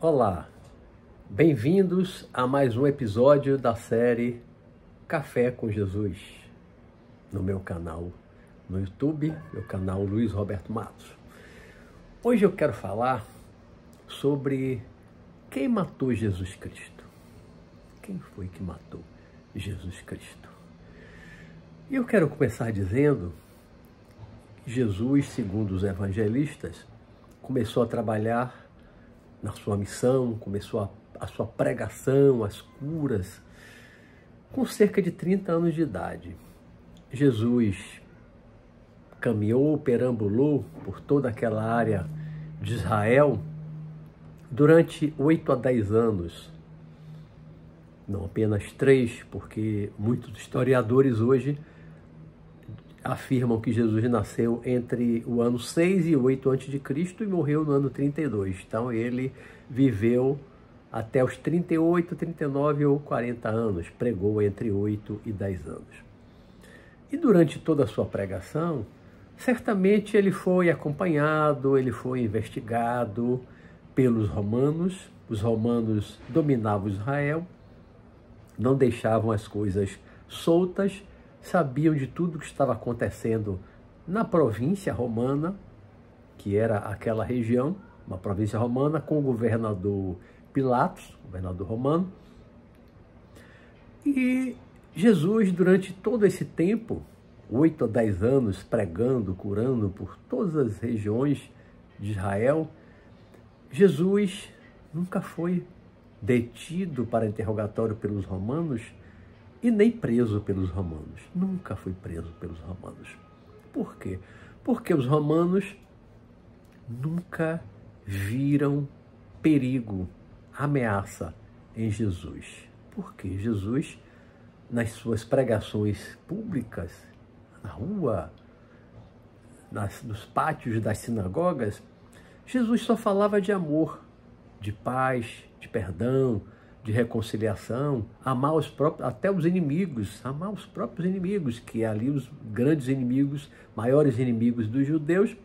Olá, bem-vindos a mais um episódio da série Café com Jesus no meu canal no YouTube, meu canal Luiz Roberto Matos. Hoje eu quero falar sobre quem matou Jesus Cristo. Quem foi que matou Jesus Cristo? E eu quero começar dizendo que Jesus, segundo os evangelistas, começou a trabalhar na sua missão, começou a, a sua pregação, as curas, com cerca de 30 anos de idade. Jesus caminhou, perambulou por toda aquela área de Israel durante 8 a 10 anos. Não apenas três, porque muitos historiadores hoje afirmam que Jesus nasceu entre o ano 6 e 8 a.C. e morreu no ano 32. Então ele viveu até os 38, 39 ou 40 anos, pregou entre 8 e 10 anos. E durante toda a sua pregação, certamente ele foi acompanhado, ele foi investigado pelos romanos. Os romanos dominavam Israel, não deixavam as coisas soltas sabiam de tudo o que estava acontecendo na província romana, que era aquela região, uma província romana, com o governador Pilatos, governador romano. E Jesus, durante todo esse tempo, oito a dez anos, pregando, curando por todas as regiões de Israel, Jesus nunca foi detido para interrogatório pelos romanos, e nem preso pelos romanos. Nunca foi preso pelos romanos. Por quê? Porque os romanos nunca viram perigo, ameaça em Jesus. Porque Jesus, nas suas pregações públicas, na rua, nas, nos pátios das sinagogas, Jesus só falava de amor, de paz, de perdão, de reconciliação, amar os próprios, até os inimigos, amar os próprios inimigos, que é ali os grandes inimigos, maiores inimigos dos judeus,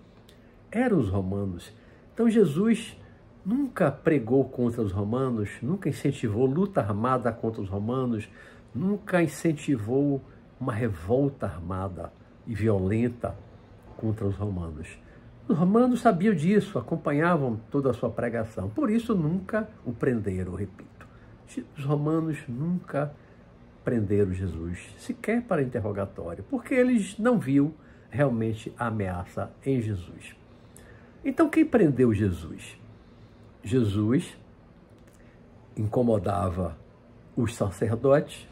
eram os romanos. Então Jesus nunca pregou contra os romanos, nunca incentivou luta armada contra os romanos, nunca incentivou uma revolta armada e violenta contra os romanos. Os romanos sabiam disso, acompanhavam toda a sua pregação, por isso nunca o prenderam, repito. Os romanos nunca prenderam Jesus, sequer para interrogatório, porque eles não viam realmente a ameaça em Jesus. Então, quem prendeu Jesus? Jesus incomodava os sacerdotes,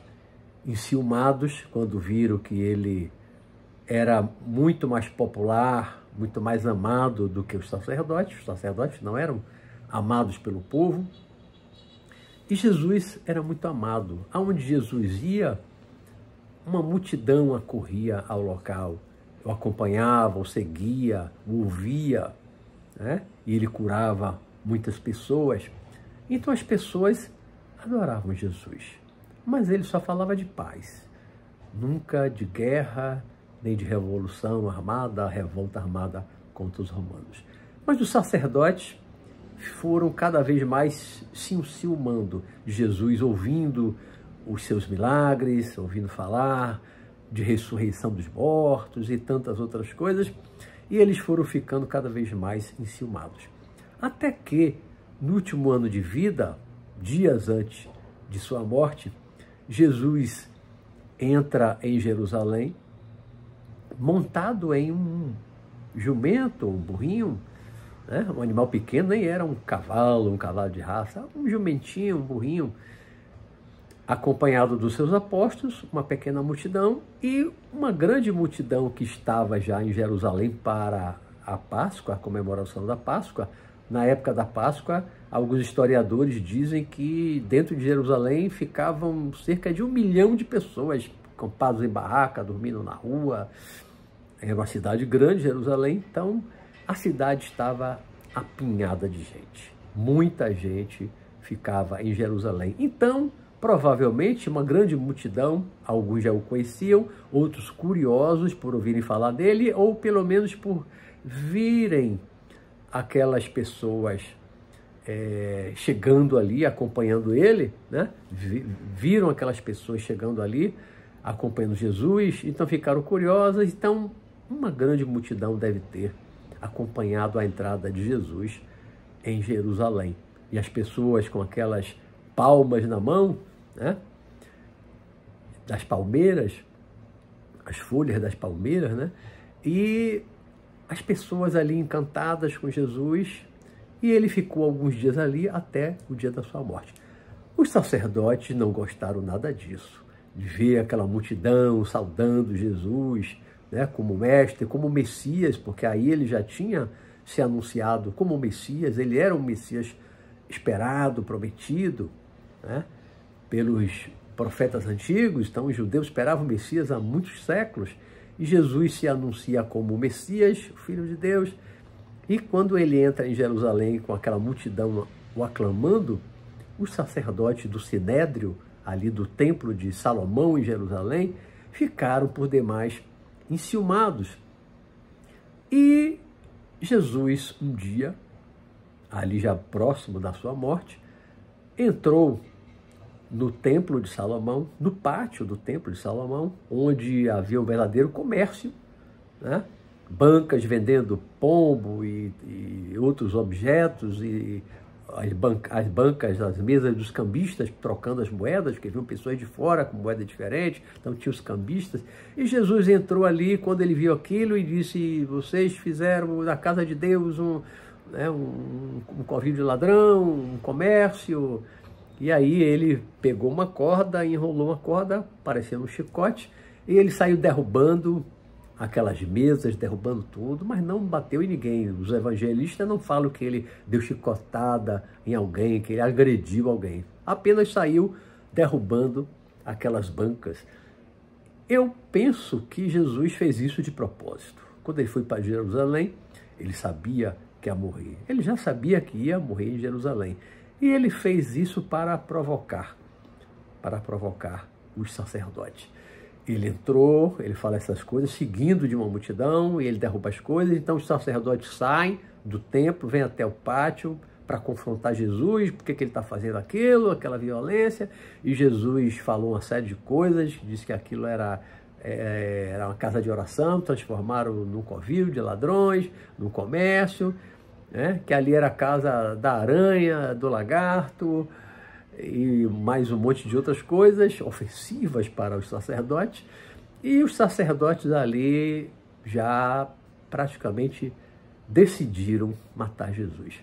enciumados quando viram que ele era muito mais popular, muito mais amado do que os sacerdotes. Os sacerdotes não eram amados pelo povo, e Jesus era muito amado. Aonde Jesus ia, uma multidão acorria ao local. O acompanhava, o seguia, o ouvia, né? e ele curava muitas pessoas. Então as pessoas adoravam Jesus. Mas ele só falava de paz, nunca de guerra, nem de revolução armada, revolta armada contra os romanos. Mas os sacerdotes foram cada vez mais se enciumando. Jesus ouvindo os seus milagres, ouvindo falar de ressurreição dos mortos e tantas outras coisas, e eles foram ficando cada vez mais enciumados. Até que, no último ano de vida, dias antes de sua morte, Jesus entra em Jerusalém montado em um jumento, um burrinho, né? Um animal pequeno nem era um cavalo, um cavalo de raça, um jumentinho, um burrinho, acompanhado dos seus apóstolos, uma pequena multidão e uma grande multidão que estava já em Jerusalém para a Páscoa, a comemoração da Páscoa. Na época da Páscoa, alguns historiadores dizem que dentro de Jerusalém ficavam cerca de um milhão de pessoas, acampadas em barraca, dormindo na rua. Era é uma cidade grande, Jerusalém, então a cidade estava apinhada de gente. Muita gente ficava em Jerusalém. Então, provavelmente, uma grande multidão, alguns já o conheciam, outros curiosos por ouvirem falar dele, ou pelo menos por virem aquelas pessoas é, chegando ali, acompanhando ele, né? viram aquelas pessoas chegando ali, acompanhando Jesus, então ficaram curiosas, então uma grande multidão deve ter acompanhado a entrada de Jesus em Jerusalém. E as pessoas com aquelas palmas na mão, né? das palmeiras, as folhas das palmeiras, né? E as pessoas ali encantadas com Jesus, e ele ficou alguns dias ali até o dia da sua morte. Os sacerdotes não gostaram nada disso, de ver aquela multidão saudando Jesus, né, como mestre, como Messias, porque aí ele já tinha se anunciado como Messias, ele era um Messias esperado, prometido né, pelos profetas antigos, então os judeus esperavam o Messias há muitos séculos, e Jesus se anuncia como Messias, o Filho de Deus, e quando ele entra em Jerusalém com aquela multidão o aclamando, os sacerdotes do Sinédrio, ali do templo de Salomão em Jerusalém, ficaram por demais enciumados. E Jesus, um dia, ali já próximo da sua morte, entrou no templo de Salomão, no pátio do templo de Salomão, onde havia um verdadeiro comércio, né? bancas vendendo pombo e, e outros objetos e as, banca, as bancas, as mesas dos cambistas trocando as moedas, porque viam pessoas de fora com moeda diferente, então tinha os cambistas. E Jesus entrou ali quando ele viu aquilo e disse: Vocês fizeram da casa de Deus um, né, um, um covil de ladrão, um comércio. E aí ele pegou uma corda, enrolou uma corda, parecendo um chicote, e ele saiu derrubando aquelas mesas, derrubando tudo, mas não bateu em ninguém. Os evangelistas não falam que ele deu chicotada em alguém, que ele agrediu alguém. Apenas saiu derrubando aquelas bancas. Eu penso que Jesus fez isso de propósito. Quando ele foi para Jerusalém, ele sabia que ia morrer. Ele já sabia que ia morrer em Jerusalém. E ele fez isso para provocar, para provocar os sacerdotes ele entrou, ele fala essas coisas, seguindo de uma multidão, e ele derruba as coisas. Então os sacerdotes saem do templo, vêm até o pátio para confrontar Jesus, porque que ele está fazendo aquilo, aquela violência. E Jesus falou uma série de coisas, disse que aquilo era, é, era uma casa de oração, transformaram num covil de ladrões, num comércio, né? que ali era a casa da aranha, do lagarto e mais um monte de outras coisas ofensivas para os sacerdotes, e os sacerdotes ali já praticamente decidiram matar Jesus.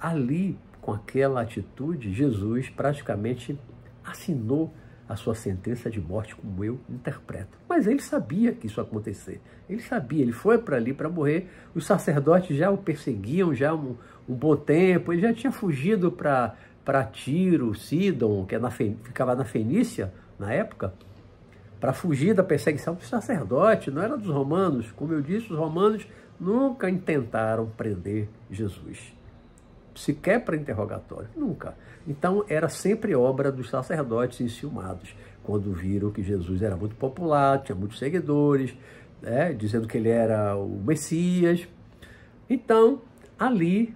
Ali, com aquela atitude, Jesus praticamente assinou a sua sentença de morte, como eu interpreto. Mas ele sabia que isso ia acontecer. Ele sabia, ele foi para ali para morrer. Os sacerdotes já o perseguiam já um, um bom tempo, ele já tinha fugido para para Tiro, Sidon, que é na, ficava na Fenícia na época, para fugir da perseguição do sacerdote, não era dos romanos. Como eu disse, os romanos nunca intentaram prender Jesus, sequer para interrogatório, nunca. Então era sempre obra dos sacerdotes enciumados, quando viram que Jesus era muito popular, tinha muitos seguidores, né, dizendo que ele era o Messias. Então, ali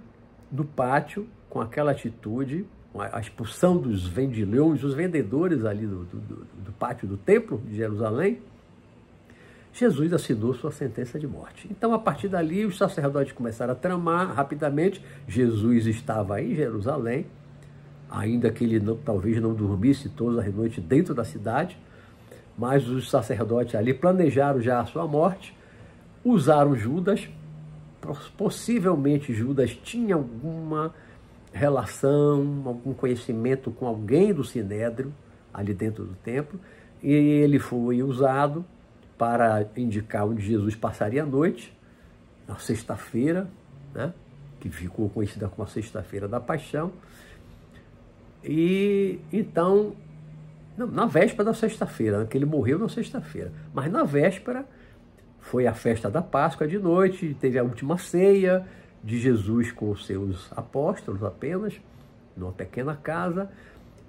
no pátio, com aquela atitude, a expulsão dos vendilhões, os vendedores ali do, do, do pátio do templo de Jerusalém, Jesus assinou sua sentença de morte. Então, a partir dali, os sacerdotes começaram a tramar rapidamente. Jesus estava em Jerusalém, ainda que ele não, talvez não dormisse toda a noite dentro da cidade, mas os sacerdotes ali planejaram já a sua morte, usaram Judas. Possivelmente Judas tinha alguma relação, algum conhecimento com alguém do Sinédrio, ali dentro do templo, e ele foi usado para indicar onde Jesus passaria a noite, na sexta-feira, né? que ficou conhecida como a Sexta-feira da Paixão. E então, na véspera da sexta-feira, né, que ele morreu na sexta-feira, mas na véspera foi a festa da Páscoa de noite, teve a última ceia, de Jesus com os seus apóstolos apenas, numa pequena casa,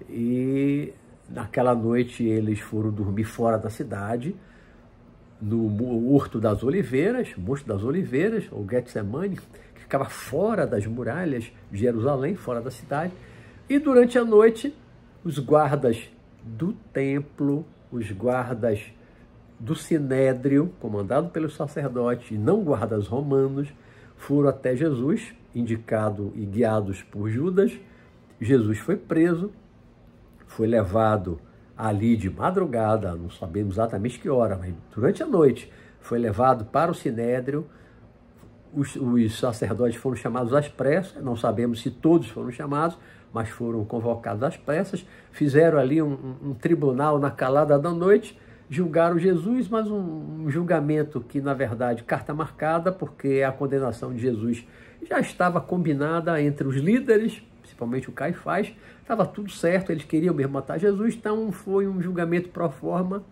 e naquela noite eles foram dormir fora da cidade, no Horto das Oliveiras, Mosto das Oliveiras, ou Getsemane, que ficava fora das muralhas de Jerusalém, fora da cidade. E durante a noite, os guardas do templo, os guardas do sinédrio, comandado pelos sacerdotes e não guardas romanos, foram até Jesus, indicado e guiados por Judas. Jesus foi preso, foi levado ali de madrugada, não sabemos exatamente que hora, mas durante a noite, foi levado para o Sinédrio. Os, os sacerdotes foram chamados às pressas, não sabemos se todos foram chamados, mas foram convocados às pressas. Fizeram ali um, um tribunal na calada da noite julgaram Jesus, mas um julgamento que, na verdade, carta marcada, porque a condenação de Jesus já estava combinada entre os líderes, principalmente o Caifás, estava tudo certo, eles queriam mesmo matar Jesus, então foi um julgamento pro forma,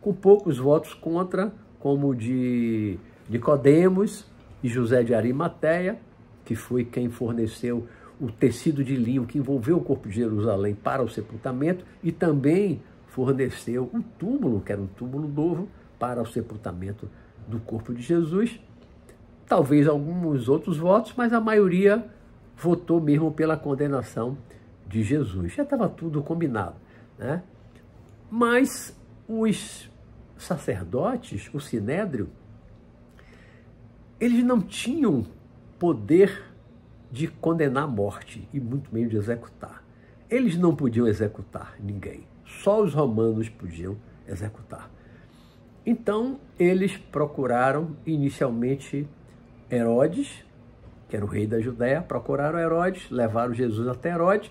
com poucos votos contra, como o de Nicodemos e José de Arimateia, que foi quem forneceu o tecido de linho que envolveu o corpo de Jerusalém para o sepultamento, e também forneceu um túmulo, que era um túmulo novo, para o sepultamento do corpo de Jesus. Talvez alguns outros votos, mas a maioria votou mesmo pela condenação de Jesus. Já estava tudo combinado. Né? Mas os sacerdotes, o sinédrio, eles não tinham poder de condenar a morte e muito menos de executar. Eles não podiam executar ninguém só os romanos podiam executar. Então, eles procuraram inicialmente Herodes, que era o rei da Judéia, procuraram Herodes, levaram Jesus até Herodes,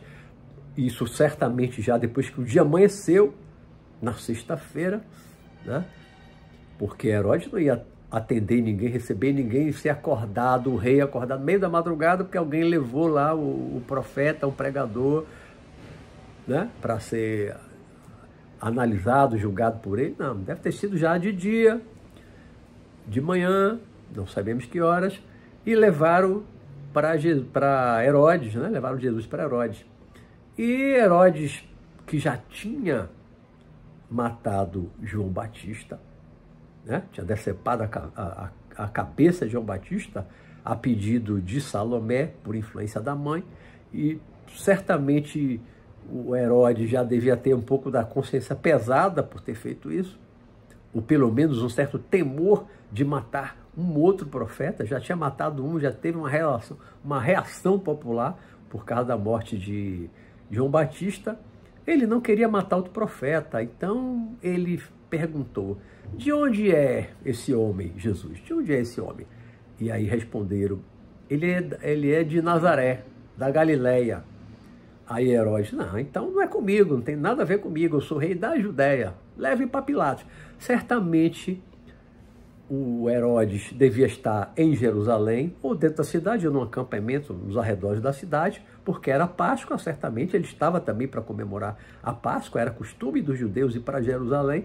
isso certamente já depois que o dia amanheceu, na sexta-feira, né? porque Herodes não ia atender ninguém, receber ninguém e ser acordado, o rei acordado no meio da madrugada, porque alguém levou lá o, o profeta, o pregador, né? para ser analisado, julgado por ele? Não, deve ter sido já de dia, de manhã, não sabemos que horas, e levaram para Herodes, né? levaram Jesus para Herodes. E Herodes, que já tinha matado João Batista, né? tinha decepado a, a, a cabeça de João Batista a pedido de Salomé, por influência da mãe, e certamente o Herodes já devia ter um pouco da consciência pesada por ter feito isso, ou pelo menos um certo temor de matar um outro profeta, já tinha matado um, já teve uma, relação, uma reação popular por causa da morte de João Batista. Ele não queria matar outro profeta, então ele perguntou: De onde é esse homem, Jesus? De onde é esse homem? E aí responderam: Ele é, ele é de Nazaré, da Galileia. Aí Herodes, não, então não é comigo, não tem nada a ver comigo, eu sou rei da Judéia, leve para Pilatos. Certamente o Herodes devia estar em Jerusalém ou dentro da cidade, ou num acampamento nos arredores da cidade, porque era Páscoa, certamente ele estava também para comemorar a Páscoa, era costume dos judeus ir para Jerusalém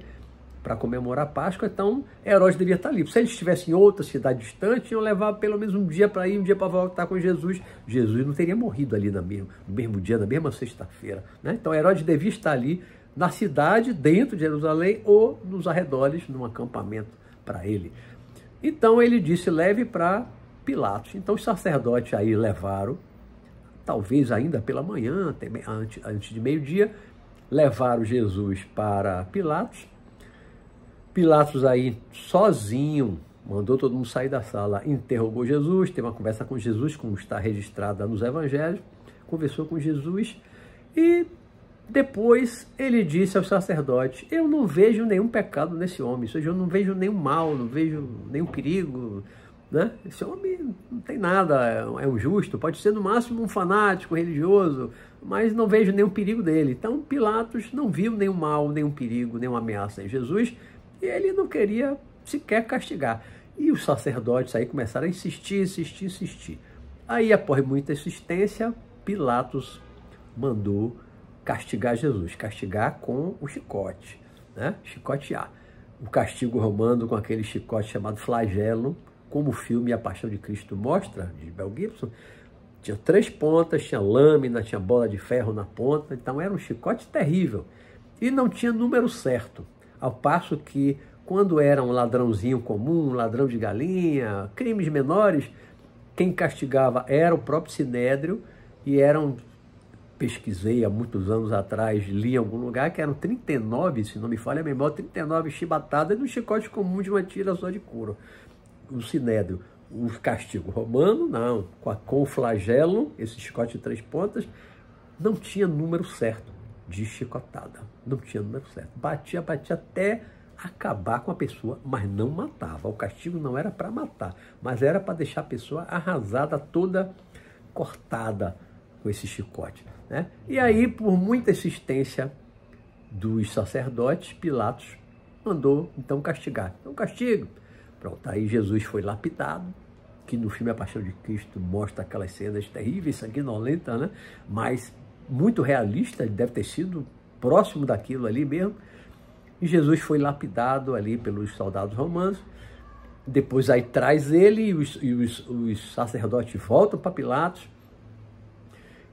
para comemorar a Páscoa, então Herodes devia estar tá ali. Se ele estivesse em outra cidade distante, iam levar pelo menos um dia para ir, um dia para voltar com Jesus. Jesus não teria morrido ali no mesmo, no mesmo dia, na mesma sexta-feira. Né? Então Herodes devia estar ali na cidade, dentro de Jerusalém ou nos arredores, num acampamento para ele. Então ele disse: leve para Pilatos. Então os sacerdotes aí levaram, talvez ainda pela manhã, antes de meio-dia, levaram Jesus para Pilatos. Pilatos aí sozinho mandou todo mundo sair da sala, interrogou Jesus, teve uma conversa com Jesus, como está registrada nos evangelhos, conversou com Jesus e depois ele disse ao sacerdote: Eu não vejo nenhum pecado nesse homem, ou seja, eu não vejo nenhum mal, não vejo nenhum perigo. Né? Esse homem não tem nada, é um justo, pode ser no máximo um fanático religioso, mas não vejo nenhum perigo dele. Então Pilatos não viu nenhum mal, nenhum perigo, nenhuma ameaça em Jesus e ele não queria sequer castigar. E os sacerdotes aí começaram a insistir, insistir, insistir. Aí, após muita insistência, Pilatos mandou castigar Jesus, castigar com o chicote, né? chicotear. O castigo romano com aquele chicote chamado flagelo, como o filme A Paixão de Cristo mostra, de Bel Gibson, tinha três pontas, tinha lâmina, tinha bola de ferro na ponta, então era um chicote terrível. E não tinha número certo. Ao passo que, quando era um ladrãozinho comum, um ladrão de galinha, crimes menores, quem castigava era o próprio Sinédrio e eram, pesquisei há muitos anos atrás, li em algum lugar, que eram 39, se não me falha a memória, 39 chibatadas no chicote comum de uma tira só de couro. O Sinédrio, o castigo romano, não, com, a, com o flagelo, esse chicote de três pontas, não tinha número certo de chicotada. Não tinha número certo. Batia, batia até acabar com a pessoa, mas não matava. O castigo não era para matar, mas era para deixar a pessoa arrasada, toda cortada com esse chicote. Né? E aí, por muita insistência dos sacerdotes, Pilatos mandou então castigar. Então, castigo. Pronto, aí Jesus foi lapidado, que no filme A Paixão de Cristo mostra aquelas cenas terríveis, sanguinolentas, né? Mas muito realista, deve ter sido próximo daquilo ali mesmo. E Jesus foi lapidado ali pelos soldados romanos. Depois aí traz ele e os, e os, os sacerdotes voltam para Pilatos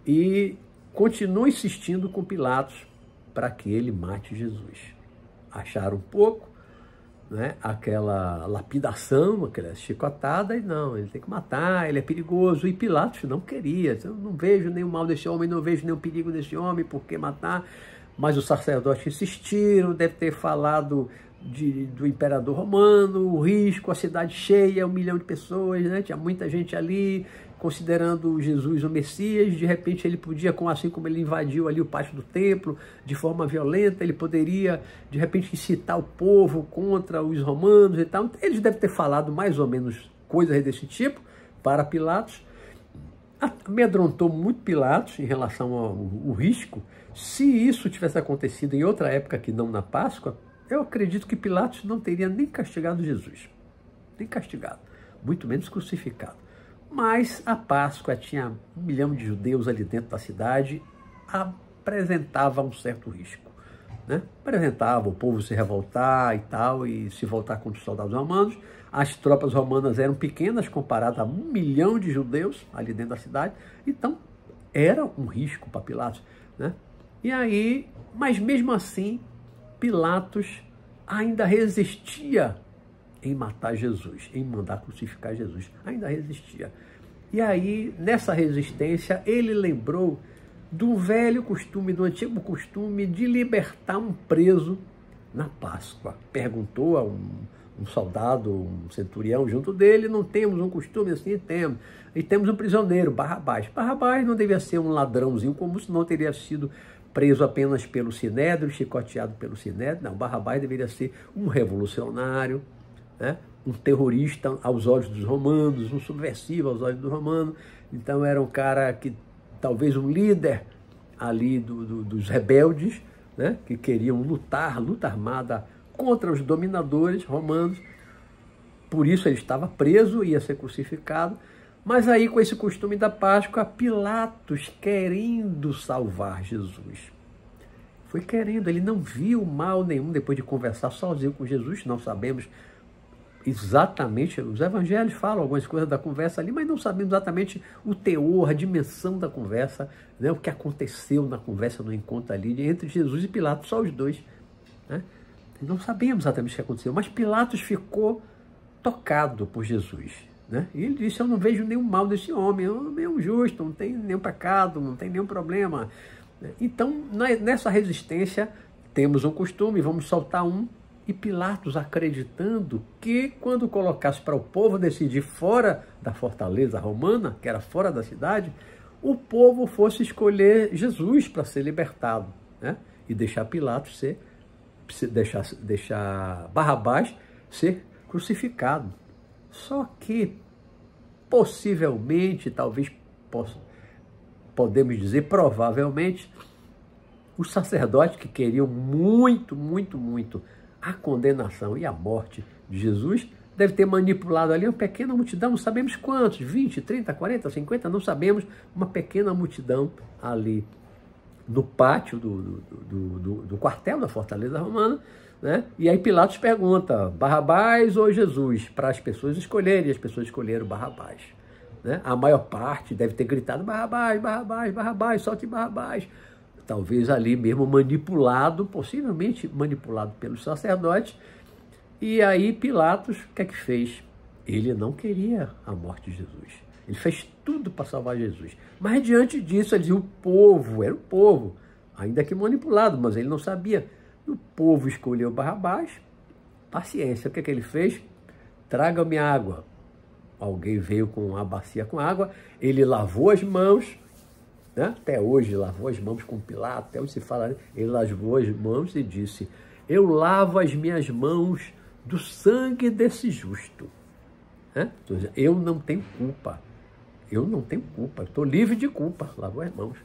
e continuam insistindo com Pilatos para que ele mate Jesus. Acharam pouco, né, aquela lapidação, aquela chicotada, e não, ele tem que matar, ele é perigoso. E Pilatos não queria, eu não vejo nenhum mal desse homem, não vejo nenhum perigo desse homem, por que matar? Mas os sacerdotes insistiram, deve ter falado de, do imperador romano, o risco, a cidade cheia, um milhão de pessoas, né? tinha muita gente ali, considerando Jesus o Messias, de repente ele podia, assim como ele invadiu ali o pátio do templo de forma violenta, ele poderia de repente incitar o povo contra os romanos e tal. Eles devem ter falado mais ou menos coisas desse tipo para Pilatos. Amedrontou muito Pilatos em relação ao, ao risco. Se isso tivesse acontecido em outra época que não na Páscoa, eu acredito que Pilatos não teria nem castigado Jesus, nem castigado, muito menos crucificado. Mas a Páscoa tinha um milhão de judeus ali dentro da cidade, apresentava um certo risco. Né? Apresentava o povo se revoltar e tal, e se voltar contra os soldados romanos. As tropas romanas eram pequenas comparadas a um milhão de judeus ali dentro da cidade, então era um risco para Pilatos. Né? E aí, mas mesmo assim, Pilatos ainda resistia em matar Jesus, em mandar crucificar Jesus. Ainda resistia. E aí, nessa resistência, ele lembrou do velho costume, do antigo costume de libertar um preso na Páscoa. Perguntou a um, um soldado, um centurião junto dele, não temos um costume assim? Temos. E temos um prisioneiro, Barrabás. Barrabás não devia ser um ladrãozinho como se não teria sido preso apenas pelo Sinédrio, chicoteado pelo Sinédrio. Não, Barrabás deveria ser um revolucionário, né? um terrorista aos olhos dos romanos, um subversivo aos olhos dos romanos. Então era um cara que talvez um líder ali do, do, dos rebeldes, né? que queriam lutar, luta armada contra os dominadores romanos. Por isso ele estava preso, ia ser crucificado. Mas aí, com esse costume da Páscoa, Pilatos querendo salvar Jesus. Foi querendo, ele não viu mal nenhum depois de conversar sozinho com Jesus, não sabemos exatamente, os evangelhos falam algumas coisas da conversa ali, mas não sabemos exatamente o teor, a dimensão da conversa, né? o que aconteceu na conversa, no encontro ali, entre Jesus e Pilatos, só os dois. Né? Não sabemos exatamente o que aconteceu, mas Pilatos ficou tocado por Jesus. Né? E ele disse: Eu não vejo nenhum mal desse homem, é um justo, não tem nenhum pecado, não tem nenhum problema. Então, nessa resistência, temos um costume, vamos soltar um e Pilatos, acreditando que, quando colocasse para o povo decidir fora da fortaleza romana, que era fora da cidade, o povo fosse escolher Jesus para ser libertado, né? E deixar Pilatos ser, deixar, deixar Barrabás ser crucificado. Só que, possivelmente, talvez possa, podemos dizer, provavelmente, os sacerdotes que queriam muito, muito, muito a condenação e a morte de Jesus deve ter manipulado ali uma pequena multidão, não sabemos quantos, 20, 30, 40, 50, não sabemos, uma pequena multidão ali no pátio do, do, do, do, do quartel da Fortaleza Romana. Né? E aí Pilatos pergunta, Barrabás ou Jesus? Para as pessoas escolherem, e as pessoas escolheram Barrabás. Né? A maior parte deve ter gritado Barrabás, Barrabás, Barrabás, solte Barrabás talvez ali mesmo manipulado, possivelmente manipulado pelos sacerdotes E aí Pilatos, o que é que fez? Ele não queria a morte de Jesus. Ele fez tudo para salvar Jesus. Mas diante disso, ele dizia, o povo, era o povo, ainda que manipulado, mas ele não sabia. O povo escolheu Barrabás, paciência. O que é que ele fez? Traga-me água. Alguém veio com uma bacia com água, ele lavou as mãos, né? Até hoje lavou as mãos com Pilatos, até hoje se fala, né? ele lavou as mãos e disse: Eu lavo as minhas mãos do sangue desse justo. Né? Eu não tenho culpa. Eu não tenho culpa. Estou livre de culpa. Lavou as mãos.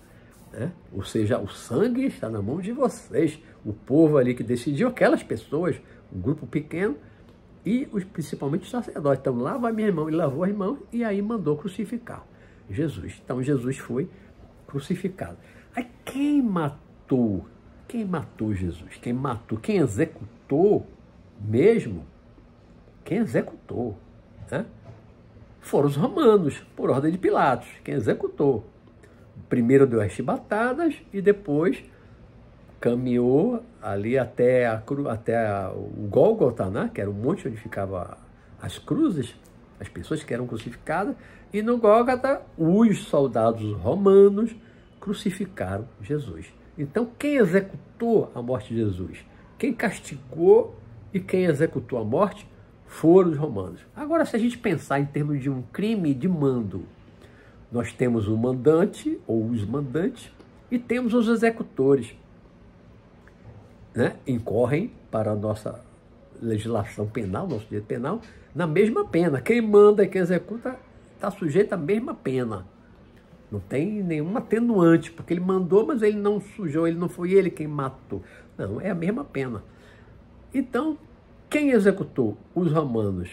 Né? Ou seja, o sangue está na mão de vocês, o povo ali que decidiu, aquelas pessoas, um grupo pequeno, e os, principalmente os sacerdotes. Então, lava a minha mão, ele lavou as mãos e aí mandou crucificar Jesus. Então, Jesus foi crucificado. Aí quem matou? Quem matou Jesus? Quem matou? Quem executou mesmo? Quem executou? Né? Foram os romanos, por ordem de Pilatos, quem executou. Primeiro deu as chibatadas e depois caminhou ali até, a, até a, o Gólgota, né? que era o monte onde ficavam as cruzes, as pessoas que eram crucificadas, e no Gólgota, os soldados romanos crucificaram Jesus. Então, quem executou a morte de Jesus? Quem castigou e quem executou a morte foram os romanos. Agora, se a gente pensar em termos de um crime de mando, nós temos o mandante ou os mandantes e temos os executores. Né? Incorrem para a nossa legislação penal, nosso direito penal, na mesma pena. Quem manda e quem executa está sujeito à mesma pena. Não tem nenhuma atenuante, porque ele mandou, mas ele não sujou, ele não foi ele quem matou. Não, é a mesma pena. Então, quem executou? Os romanos.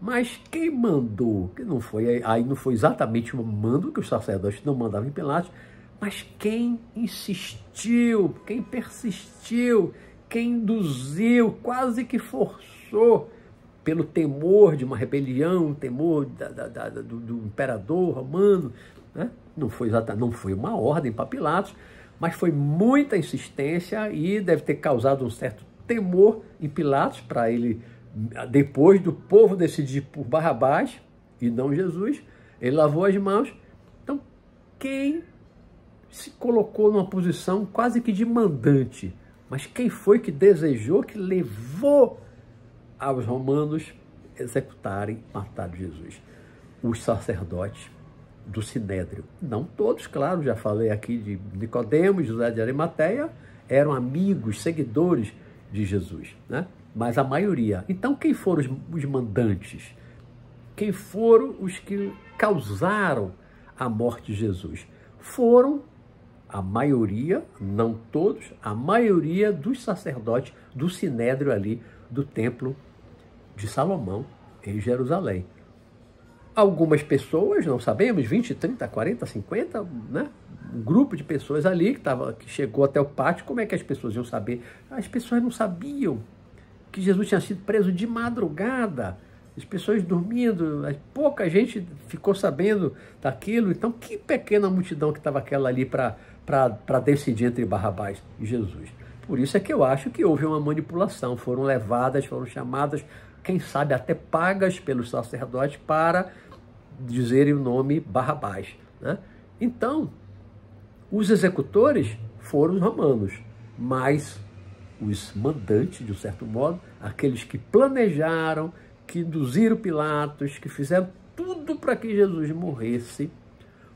Mas quem mandou? Que não foi, aí não foi exatamente o mando que os sacerdotes não mandavam em Pilatos, mas quem insistiu, quem persistiu quem induziu, quase que forçou, pelo temor de uma rebelião, temor da, da, da, do, do, imperador romano. Né? Não, foi exatamente, não foi uma ordem para Pilatos, mas foi muita insistência e deve ter causado um certo temor em Pilatos para ele, depois do povo decidir por Barrabás e não Jesus, ele lavou as mãos. Então, quem se colocou numa posição quase que de mandante mas quem foi que desejou, que levou aos romanos executarem, matar Jesus? Os sacerdotes do Sinédrio. Não todos, claro, já falei aqui de Nicodemos, José de Arimateia, eram amigos, seguidores de Jesus, né? mas a maioria. Então, quem foram os, os mandantes? Quem foram os que causaram a morte de Jesus? Foram a maioria, não todos, a maioria dos sacerdotes do sinédrio ali do templo de Salomão em Jerusalém. Algumas pessoas, não sabemos, 20, 30, 40, 50, né? Um grupo de pessoas ali que, tava, que chegou até o pátio, como é que as pessoas iam saber? As pessoas não sabiam que Jesus tinha sido preso de madrugada, as pessoas dormindo, pouca gente ficou sabendo daquilo. Então, que pequena multidão que estava aquela ali para para decidir entre Barrabás e Jesus. Por isso é que eu acho que houve uma manipulação, foram levadas, foram chamadas, quem sabe até pagas pelos sacerdotes para dizerem o nome Barrabás. Né? Então, os executores foram os romanos, mas os mandantes, de um certo modo, aqueles que planejaram, que induziram Pilatos, que fizeram tudo para que Jesus morresse,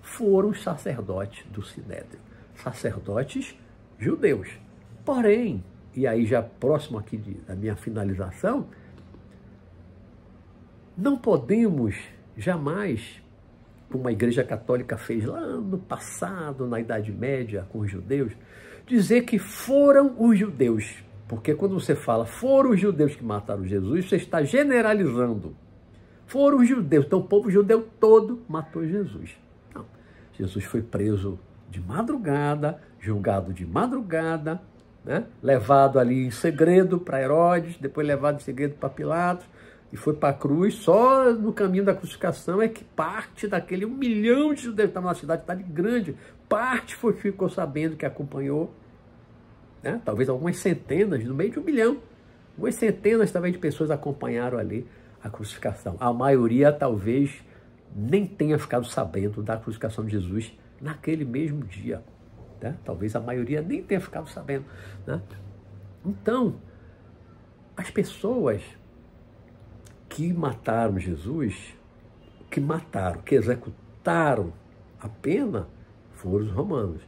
foram os sacerdotes do Sinédrio sacerdotes judeus. Porém, e aí já próximo aqui da minha finalização, não podemos jamais, como a Igreja Católica fez lá no passado, na Idade Média, com os judeus, dizer que foram os judeus. Porque quando você fala foram os judeus que mataram Jesus, você está generalizando. Foram os judeus, então o povo judeu todo matou Jesus. Não. Jesus foi preso de madrugada, julgado de madrugada, né? levado ali em segredo para Herodes, depois levado em segredo para Pilatos, e foi para a cruz. Só no caminho da crucificação é que parte daquele um milhão de judeus que estavam na cidade, cidade grande, parte foi, ficou sabendo que acompanhou, né? talvez algumas centenas, no meio de um milhão, algumas centenas talvez de pessoas acompanharam ali a crucificação. A maioria talvez nem tenha ficado sabendo da crucificação de Jesus naquele mesmo dia. Né? Talvez a maioria nem tenha ficado sabendo. Né? Então, as pessoas que mataram Jesus, que mataram, que executaram a pena, foram os romanos.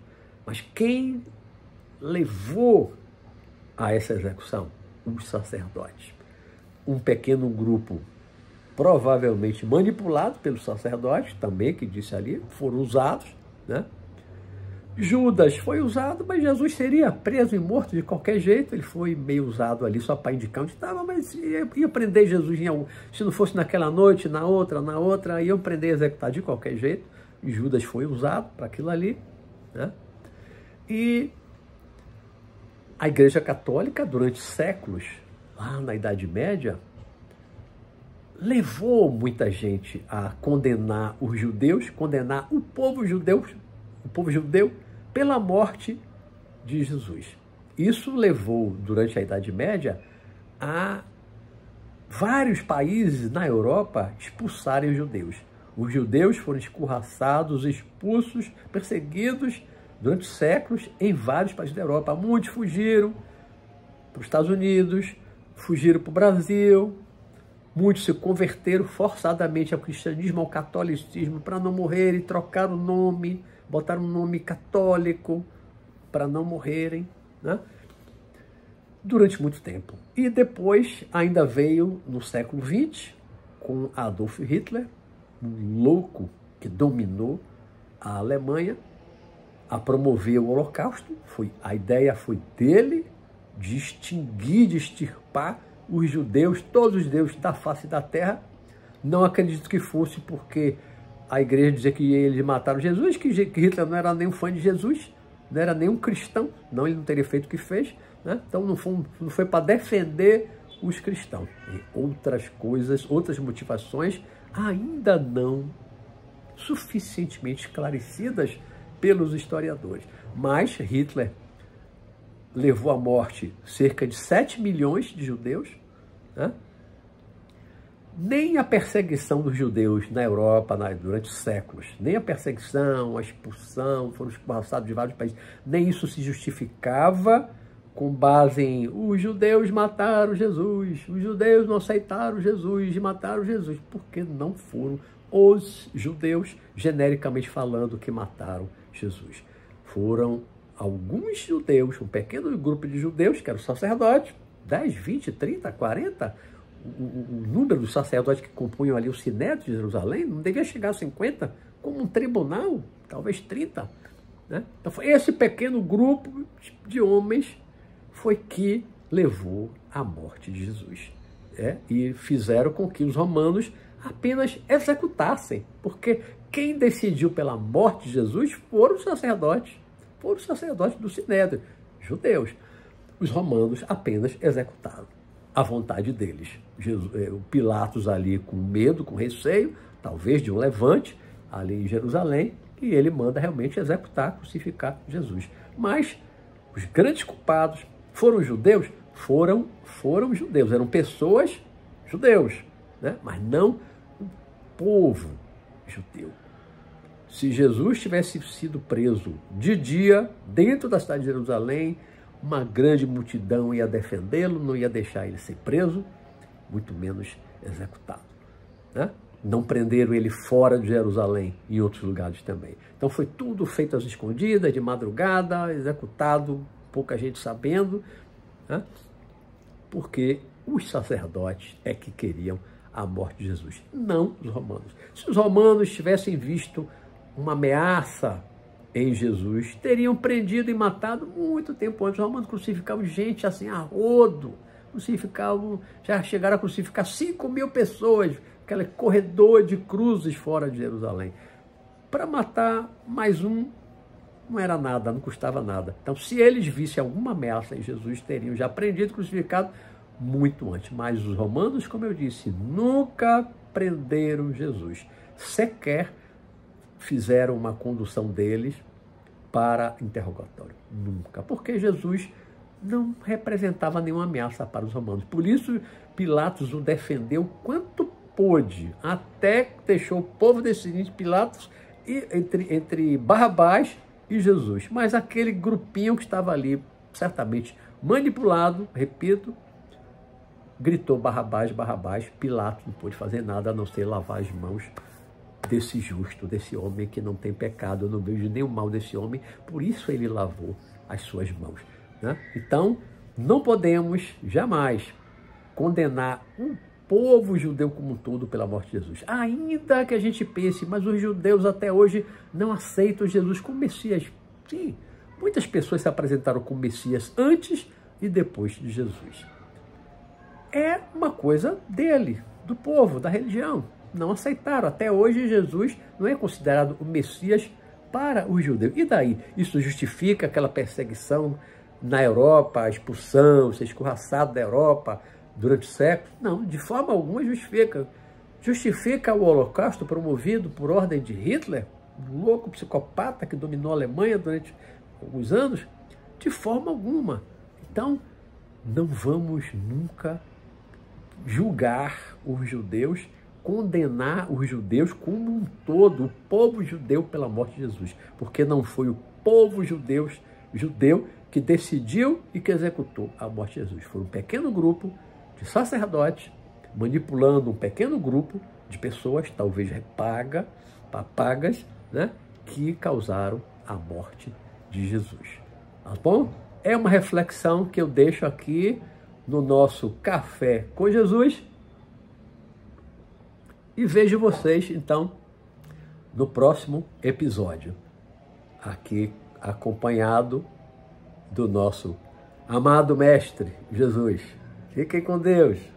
Mas quem levou a essa execução? Os sacerdotes. Um pequeno grupo, provavelmente manipulado pelos sacerdotes, também que disse ali, foram usados né? Judas foi usado, mas Jesus seria preso e morto de qualquer jeito. Ele foi meio usado ali só para indicar onde estava, mas ia, ia prender Jesus em algum, se não fosse naquela noite, na outra, na outra, ia prender e executar de qualquer jeito. Judas foi usado para aquilo ali. Né? E a Igreja Católica, durante séculos, lá na Idade Média, levou muita gente a condenar os judeus, condenar o povo judeu, o povo judeu pela morte de Jesus. Isso levou durante a Idade Média a vários países na Europa expulsarem os judeus. Os judeus foram escorraçados, expulsos, perseguidos durante séculos em vários países da Europa. Muitos fugiram para os Estados Unidos, fugiram para o Brasil, Muitos se converteram forçadamente ao cristianismo, ao catolicismo, para não morrerem, trocaram o nome, botaram um nome católico para não morrerem, né? durante muito tempo. E depois ainda veio no século XX, com Adolf Hitler, um louco que dominou a Alemanha, a promover o Holocausto. Foi, a ideia foi dele de extinguir, de extirpar os judeus, todos os deuses da face da terra. Não acredito que fosse porque a igreja dizia que eles mataram Jesus, que Hitler não era nem um fã de Jesus, não era nem um cristão, não, ele não teria feito o que fez. Né? Então não foi, não foi para defender os cristãos. E outras coisas, outras motivações ainda não suficientemente esclarecidas pelos historiadores. Mas Hitler levou à morte cerca de 7 milhões de judeus, né? nem a perseguição dos judeus na Europa na, durante séculos, nem a perseguição, a expulsão, foram expulsados de vários países, nem isso se justificava com base em os judeus mataram Jesus, os judeus não aceitaram Jesus e mataram Jesus, porque não foram os judeus, genericamente falando, que mataram Jesus. Foram alguns judeus, um pequeno grupo de judeus, que eram sacerdotes 10, 20, 30, 40, o, o, número dos sacerdotes que compunham ali o Sinédrio de Jerusalém, não devia chegar a 50, como um tribunal, talvez 30. Né? Então, foi esse pequeno grupo de homens foi que levou à morte de Jesus. Né? e fizeram com que os romanos apenas executassem, porque quem decidiu pela morte de Jesus foram os sacerdotes foram os sacerdotes do Sinédrio, judeus. Os romanos apenas executaram a vontade deles. Eh, o Pilatos ali com medo, com receio, talvez de um levante ali em Jerusalém, e ele manda realmente executar, crucificar Jesus. Mas os grandes culpados foram os judeus? Foram, foram judeus, eram pessoas judeus, né? mas não o povo judeu se Jesus tivesse sido preso de dia dentro da cidade de Jerusalém, uma grande multidão ia defendê-lo, não ia deixar ele ser preso, muito menos executado. Né? Não prenderam ele fora de Jerusalém e em outros lugares também. Então foi tudo feito às escondidas, de madrugada, executado, pouca gente sabendo, né? porque os sacerdotes é que queriam a morte de Jesus, não os romanos. Se os romanos tivessem visto uma ameaça em Jesus, teriam prendido e matado muito tempo antes. Os romanos crucificavam gente assim a rodo, crucificavam, já chegaram a crucificar 5 mil pessoas, aquele corredor de cruzes fora de Jerusalém. Para matar mais um, não era nada, não custava nada. Então, se eles vissem alguma ameaça em Jesus, teriam já prendido e crucificado muito antes. Mas os romanos, como eu disse, nunca prenderam Jesus, sequer fizeram uma condução deles para interrogatório. Nunca. Porque Jesus não representava nenhuma ameaça para os romanos. Por isso, Pilatos o defendeu quanto pôde, até deixou o povo decidir Pilatos e, entre, entre Barrabás e Jesus. Mas aquele grupinho que estava ali, certamente manipulado, repito, gritou Barrabás, Barrabás, Pilatos não pôde fazer nada a não ser lavar as mãos desse justo, desse homem que não tem pecado. Eu não vejo nenhum mal desse homem, por isso ele lavou as suas mãos. Né? Então, não podemos jamais condenar um povo judeu como um todo pela morte de Jesus. Ainda que a gente pense, mas os judeus até hoje não aceitam Jesus como Messias. Sim, muitas pessoas se apresentaram como Messias antes e depois de Jesus. É uma coisa dele, do povo, da religião não aceitaram. Até hoje, Jesus não é considerado o Messias para os judeus. E daí? Isso justifica aquela perseguição na Europa, a expulsão, ser escorraçado da Europa durante séculos? Não, de forma alguma justifica. Justifica o Holocausto promovido por ordem de Hitler, um louco psicopata que dominou a Alemanha durante alguns anos? De forma alguma. Então, não vamos nunca julgar os judeus condenar os judeus como um todo, o povo judeu, pela morte de Jesus, porque não foi o povo judeus, judeu que decidiu e que executou a morte de Jesus. Foi um pequeno grupo de sacerdotes manipulando um pequeno grupo de pessoas, talvez repaga, pagas, né, que causaram a morte de Jesus. Tá bom? É uma reflexão que eu deixo aqui no nosso Café com Jesus. E vejo vocês, então, no próximo episódio, aqui acompanhado do nosso amado Mestre Jesus. Fiquem com Deus.